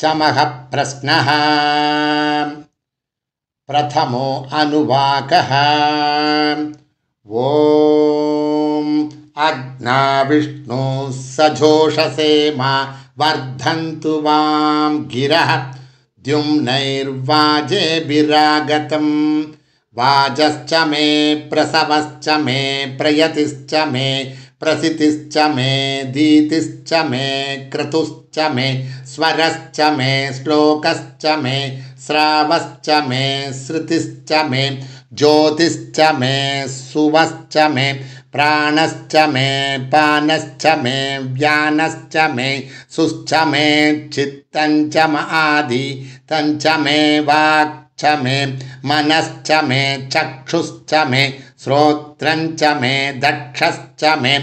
चमः प्रश्नः प्रथमो अनुवाकः ॐ मा वर्धन्तु वां गिरः द्युम्नैर्वाजेभिरागतं वाजश्च मे प्रसवश्च मे प्रयतिश्च मे प्रसितिश्च मे धीतिश्च मे क्रतुश्च मे स्वरश्च मे श्लोकश्च मे श्रावश्च मे श्रुतिश्च मे ज्योतिश्च मे सुवश्च मे प्राणश्च मे पानश्च मे व्यानश्च मे शुश्च मे चित्तञ्चमादि तञ्च मे वाक् च मे मनश्च मे चक्षुश्च मे श्रोत्रञ्च मे दक्षश्च मे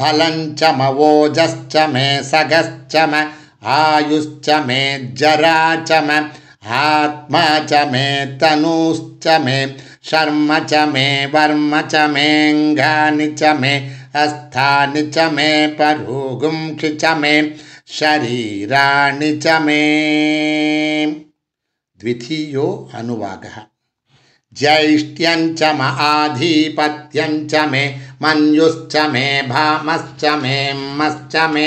फलञ्च मवोजश्च मे सगश्च म आयुश्च मे जरा च म आत्मा च मे तनुश्च मे शर्म च मे वर्म च मेऽङ्गानि च मे अस्थानि च मे परुगुंषि च मे शरीराणि च मे द्वितीयो अनुवागः ज्येष्ठ्यञ्च म आधिपत्यञ्च मे मन्युश्च मे भामश्च मे मश्च मे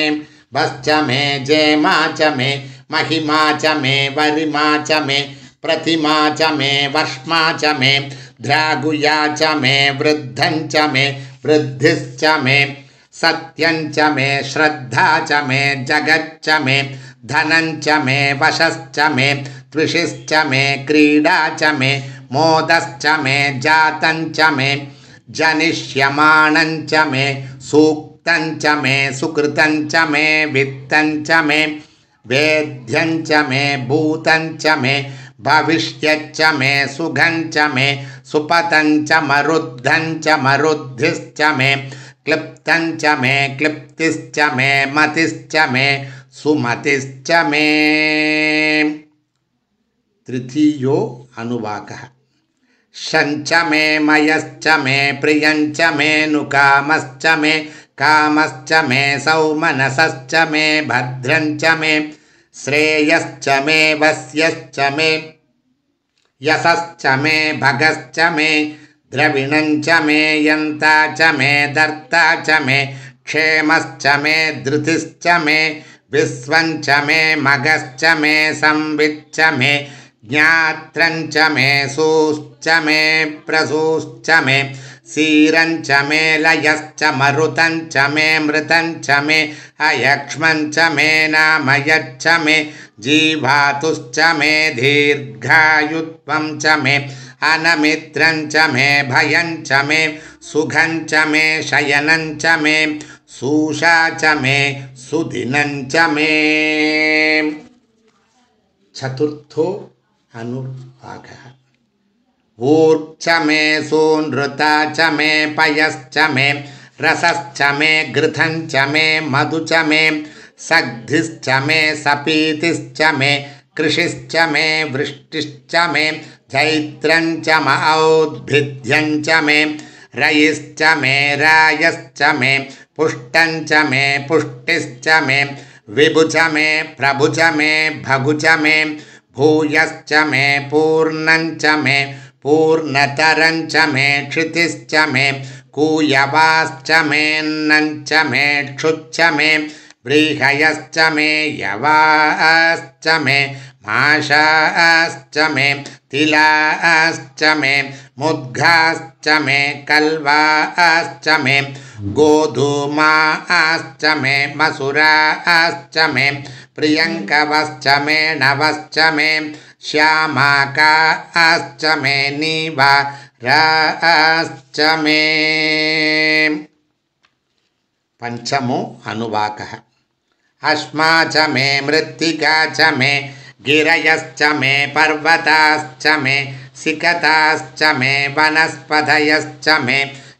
भश्च मे जेमा च मे महिमा च मे वरिमा च मे प्रतिमा च मे वर्ष्मा च मे ध्रागुया च मे वृद्धञ्च मे वृद्धिश्च मे सत्यञ्च मे श्रद्धा च मे जगच्च मे धनञ्च मे वशश्च मे द्विषिश्च मे क्रीडा च मे मोदश्च मे जातञ्च मे जनिष्यमाणञ्च मे सूक्तञ्च मे सुकृतञ्च मे वित्तञ्च मे वेद्यञ्च मे भूतञ्च मे भविष्यच्च मे सुघञ्च मे सुपतञ्च मरुद्धञ्च मरुद्धिश्च मे क्लिप्तञ्च मे क्लिप्तिश्च मे मतिश्च मे सुमतिश्च मे तृतीयो अनुवाक शे मयच मे प्रिय मे प्रियञ्च मे नुकामश्च मे कामश्च मे सौमनसश्च मे भद्रंच मे श्रेयच मे वस्यश्च मे यशश्च मे भगश्च मे द्रविण मे यंता च मे दर्ता च मे क्षेमच मे धृतिश्च मे विश्वञ्च मे मगश्च मे संविच मे ज्ञात्रञ्च मे सूश्च मे प्रसूश्च मे क्षीरञ्च मे लयश्च मरुतञ्च मे मृत मे अयक्ष्मञ्च मे नामयच्च मे जीवातुश्च मे दीर्घायुत्वं च मे अनमित्रञ्च मे भयञ्च मे सुखञ्च मे शयनञ्च मे सूषा च मे सुदिनञ्च मे चतुर्थो अनुभागः ऊर्च मे सूनृता च मे पयश्च मे रसश्च मे घृतञ्च मे मधु च मे सग्धिश्च मे सपीतिश्च मे कृषिश्च मे वृष्टिश्च मे चैत्रञ्च मौद्भिद्यञ्च मे रयिश्च मे रायश्च मे पुष्टञ्च मे पुष्टिश्च मे विभुच मे प्रभुच मे भगुच मे भूयश्च मे पूर्णञ्च मे पूर्णतरञ्च मे क्षितिश्च मे कूयवाश्च मेऽन्नञ्च मे क्षुच्च मे ब्रीहयश्च मे यवाश्च मे माशाश्च मे तिलाश्च मे मुद्घाश्च मे कल्वाश्च मे गोधूमाश्च मे मसुराश्च मे प्रियङ्कवश्च मे नवश्च मे श्यामाकाश्च मे निवाराश्च मे पञ्चमो अनुवाकः अस्मा च मे मृत्तिका च मे गिरयश्च मे पर्वताश्च मे सिकताश्च मे वनस्पतयश्च मे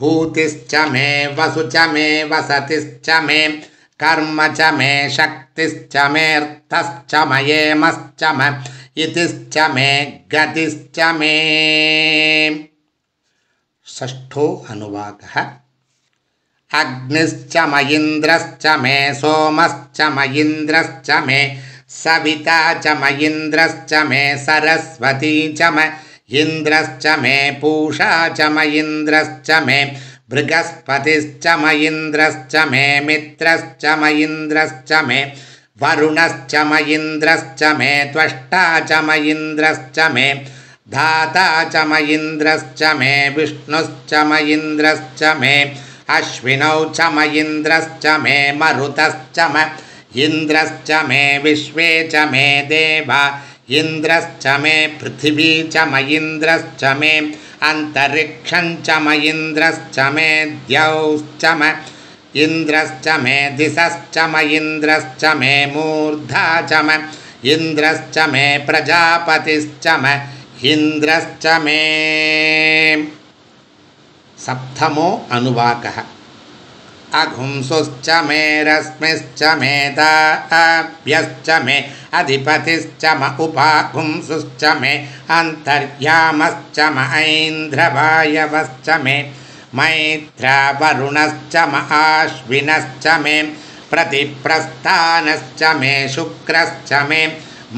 भूतिश्च मे वसु च मे वसतिश्च मे कर्म च मे शक्तिश्च मेऽर्थश्च मयेमश्च म इतिश्च मे गतिश्च मे षष्ठो अनुवादः अग्निश्च मयिन्द्रश्च मे सोमश्च मयिन्द्रश्च मे सविता च मयिन्द्रश्च मे सरस्वती च मे इन्द्रश्च मे पूषा च मयन्द्रश्च मे बृहस्पतिश्च मयीन्द्रश्च मे मित्रश्च मैन्द्रश्च मे वरुणश्च महिन्द्रश्च मे त्वष्टा च मैन्द्रश्च मे धाता च मैन्द्रश्च मे विष्णुश्च मैन्द्रश्च मे अश्विनौ च मैन्द्रश्च मे मरुतश्च म इन्द्रश्च मे विश्वे च मे देवा इन्द्रश्च मे पृथिवी च महिन्द्रश्च मे अन्तरिक्षं च मे द्यौश्च म इन्द्रश्च मे दिशश्च महिन्द्रश्च मे मूर्धा च म इन्द्रश्च मे प्रजापतिश्च म इन्द्रश्च मे सप्तमो अनुवाकः अघुंसुश्च मे रश्मिश्च मे द्यश्च मे अधिपतिश्च म उपाहुंसुश्च मे अन्तर्यामश्च म ऐन्द्रवायवश्च मे मैत्रवरुणश्च म अश्विनश्च मे प्रतिप्रस्थानश्च मे शुक्रश्च मे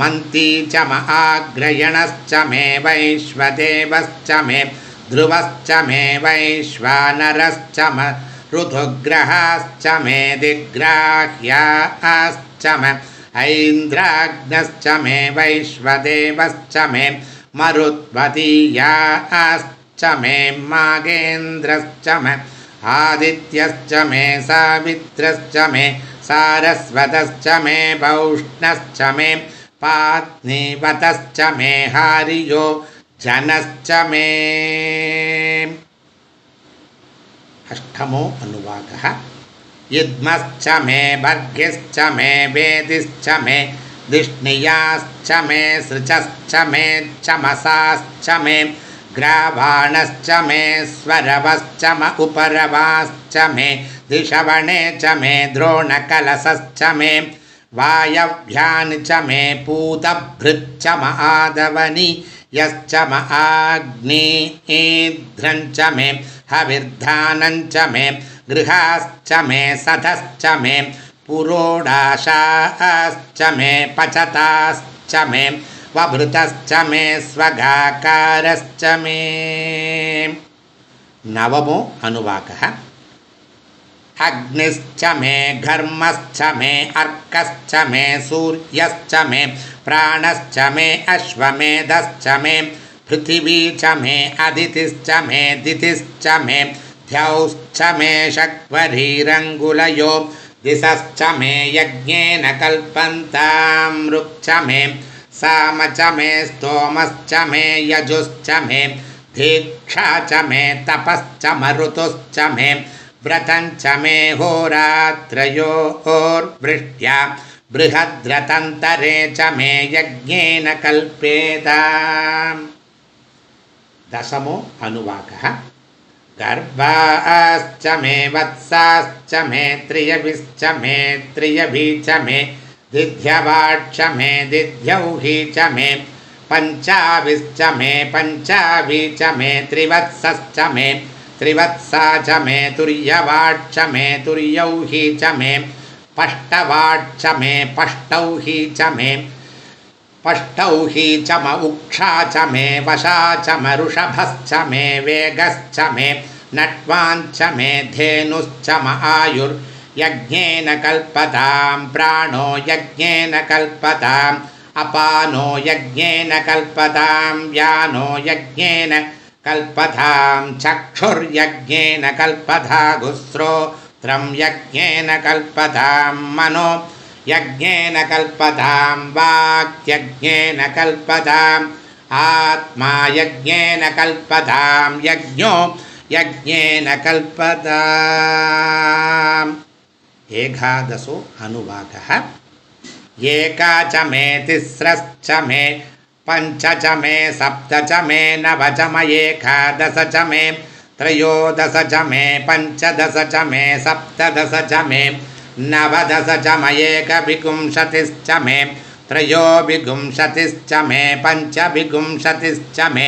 मन्ति च म आग्रयणश्च मे वैश्वदेवश्च मे ध्रुवश्च मे वैश्वानरश्च म ऋतुग्रहाश्च मे दिग्राह्याश्च अश्च ऐन्द्राग्नश्च मे वैश्वदेवश्च मे मरुद्वतीयाश्च मे मागेन्द्रश्च मे आदित्यश्च मे सावित्रश्च मे सारस्वतश्च मे पौष्णश्च मे पात्नीवतश्च मे हारियो जनश्च मे अष्टमो अनुवाकः युद्मश्च मे भर्गिश्च मे वेदिश्च मे धिष्णीयाश्च मे सृचश्च मे चमसाश्च मे ग्रावाणश्च मे स्वरवश्च म उपरवाश्च मे दिशवणे च मे द्रोणकलशश्च मे च मे पूतभृच्च आदवनि यश्च म आग्नेघ्रञ्च मे हविर्धानञ्च मे गृहाश्च मे सधश्च मे पुरोडाशाश्च मे पचताश्च मे वभृतश्च मे स्वगाकारश्च मे नवमो अनुवाकः अग्निश्च मे घर्मश्च मे अर्कश्च मे सूर्यश्च मे प्राणश्च मे अश्वमेधश्च मे पृथिवी च मे अदितिश्च मे दितिश्च मे ध्याश्च मे शक्वरीरङ्गुलयो दिशश्च मे यज्ञेन कल्पन्तामृक्ष मे साम च मे स्तोमश्च मे यजुश्च मे दीक्षा च मे तपश्च मरुतुश्च मे व्रतं च मे होरात्रयोर्वृष्ट्या बृहद्रतन्तरे च मे यज्ञेन कल्पेता दशमो अनुवाक गर्भाश्च मे वत्साश्च मे त्रियभिश्च मे त्रियभि च मे दिध्यवाक्ष मे दिध्यौहि च मे पञ्चाभिश्च मे पञ्चाभि च मे त्रिवत्सश्च मे त्रिवत्सा च मे तुर्यवाक्ष मे तुर्यौहि च मे पष्टवाक्ष मे पष्टौहि च मे पष्टौहि चम उक्षा च मे वशा च ऋषभश्च मे वेगश्च मे नट्वाञ्च मे म आयुर्यज्ञेन कल्पतां प्राणो यज्ञेन कल्पताम् अपानो यज्ञेन कल्पतां यानो यज्ञेन कल्पतां चक्षुर्यज्ञेन कल्पधा गुस्रोत्रं यज्ञेन कल्पतां मनो यज्ञेन कल्पतां वाक्यज्ञेन कल्पताम् आत्मा यज्ञेन कल्पतां यज्ञो यज्ञेन कल्पताम् एकादशो अनुवाक एका च मे तिस्रश्च मे पञ्च च मे सप्त च मे नव च म एकादश च मे त्रयोदश च मे पञ्चदश च मे सप्तदश च मे नवदश च मयेकविगुंशतिश्च मे त्रयोविगुंशतिश्च मे पञ्चविगुंशतिश्च मे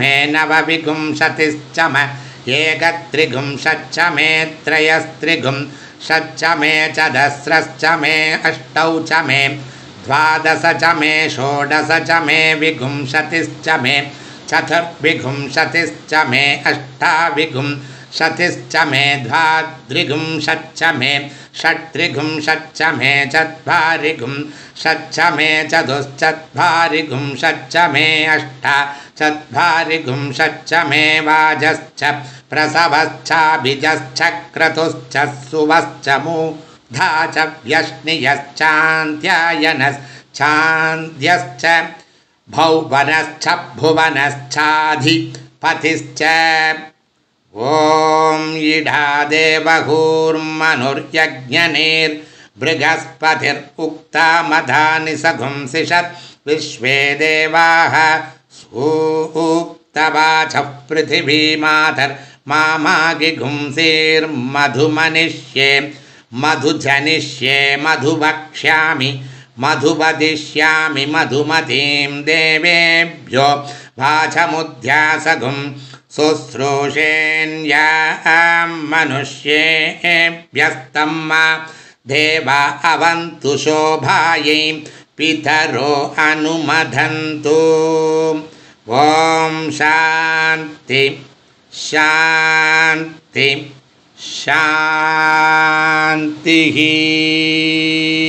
मे नवविगुंशतिश्च म एकत्रिगुंशच्च मे त्रयस्त्रिगुंशच्च मे च मे अष्टौ च मे द्वादश च मे षोडश च मे विगुंशतिश्च मे मे षतिश्च मे ध्वा द्विघुं मे षट् त्रिघुं षट्च मे छत्भरिघुं षट्छ मे चतुश्चिघुं षट्च मे अष्ट छत्भरिघुं षट्च मे वाजश्च प्रसवश्चाभिजश्चक्रतुश्च सुवश्च मूर्धा च व्यश्नियश्चान्त्यायनश्चान्त्यश्च भवनश्च भुवनश्चाधि पतिश्च ॐ यिडा देवघूर्मनुज्ञनिर्बृहस्पतिर् उक्ता मध निषघुं सिषत् विश्वे देवाः स उक्त मधुजनिष्ये मधुवक्ष्यामि मधुवदिष्यामि मधुमतीं देवेभ्यो वाचमुध्यासघुं शुश्रूषेण्यं मनुष्ये व्यस्तम् मा देवा अवन्तु शोभायै पितरो अनुमधन्तु ॐ शान्ति शान्ति शान्तिः